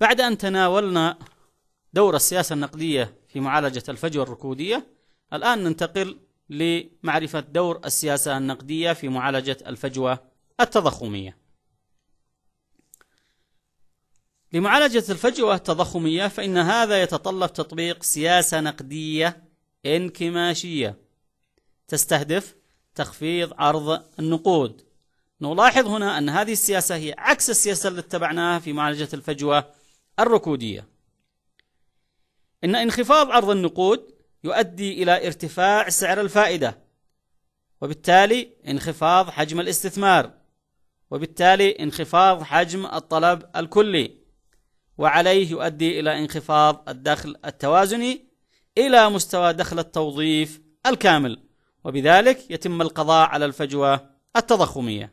بعد أن تناولنا دور السياسة النقدية في معالجة الفجوة الركودية الآن ننتقل لمعرفة دور السياسة النقدية في معالجة الفجوة التضخمية لمعالجة الفجوة التضخمية فإن هذا يتطلب تطبيق سياسة نقدية انكماشية تستهدف تخفيض عرض النقود نلاحظ هنا أن هذه السياسة هي عكس السياسة التي اتبعناها في معالجة الفجوة الركودية إن انخفاض عرض النقود يؤدي إلى ارتفاع سعر الفائدة وبالتالي انخفاض حجم الاستثمار وبالتالي انخفاض حجم الطلب الكلي وعليه يؤدي إلى انخفاض الدخل التوازني إلى مستوى دخل التوظيف الكامل وبذلك يتم القضاء على الفجوة التضخمية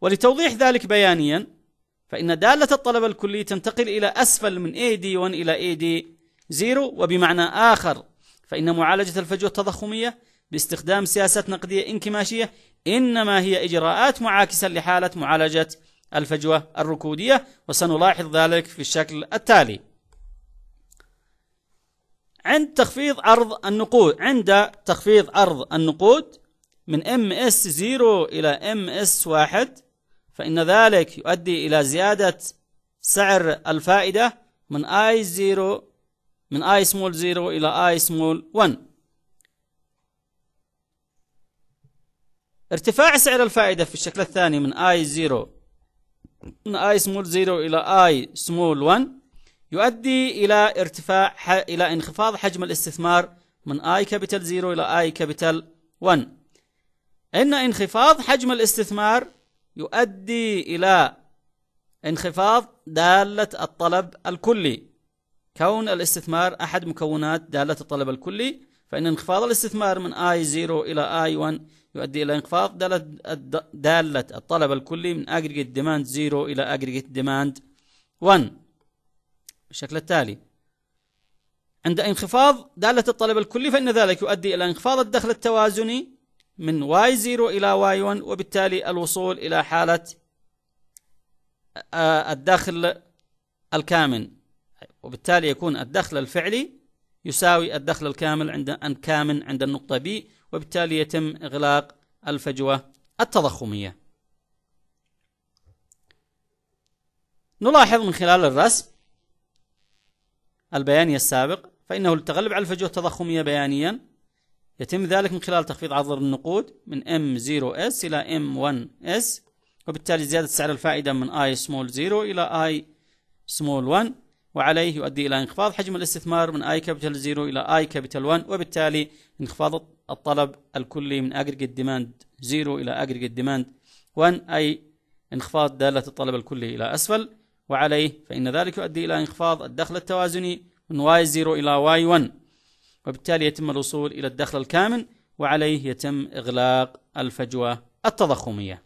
ولتوضيح ذلك بيانيا فإن دالة الطلب الكلي تنتقل إلى أسفل من AD1 إلى AD0 وبمعنى آخر فإن معالجة الفجوة التضخمية باستخدام سياسات نقدية انكماشية إنما هي إجراءات معاكسة لحالة معالجة الفجوة الركودية وسنلاحظ ذلك في الشكل التالي عند تخفيض عرض النقود عند تخفيض عرض النقود من MS0 إلى MS1 فإن ذلك يؤدي إلى زيادة سعر الفائدة من اي 0 من اي سمول 0 إلى اي سمول 1 ارتفاع سعر الفائدة في الشكل الثاني من اي 0 من اي سمول 0 إلى اي سمول 1 يؤدي إلى ارتفاع ح... إلى انخفاض حجم الاستثمار من اي كابيتال 0 إلى اي كابيتال 1 إن انخفاض حجم الاستثمار يؤدي إلى انخفاض دالة الطلب الكلي كون الاستثمار أحد مكونات دالة الطلب الكلي فإن انخفاض الاستثمار من I0 إلى I1 يؤدي إلى انخفاض دالة, دالة الطلب الكلي من aggregate demand 0 إلى aggregate demand 1 بالشكل التالي عند انخفاض دالة الطلب الكلي فإن ذلك يؤدي إلى انخفاض الدخل التوازني من y0 إلى y 1 وبالتالي الوصول إلى حالة آه، الدخل الكامن وبالتالي يكون الدخل الفعلي يساوي الدخل الكامل عند الكامن عند النقطة B وبالتالي يتم إغلاق الفجوة التضخمية نلاحظ من خلال الرسم البياني السابق فإنه للتغلب على الفجوة التضخمية بيانيا يتم ذلك من خلال تخفيض عرض النقود من M0S إلى M1S وبالتالي زيادة سعر الفائدة من I small 0 إلى I small 1 وعليه يؤدي إلى انخفاض حجم الاستثمار من I capital 0 إلى I capital 1 وبالتالي انخفاض الطلب الكلي من aggregate demand 0 إلى aggregate demand 1 أي انخفاض دالة الطلب الكلي إلى أسفل وعليه فإن ذلك يؤدي إلى انخفاض الدخل التوازني من Y0 إلى Y1 وبالتالي يتم الوصول إلى الدخل الكامن وعليه يتم إغلاق الفجوة التضخمية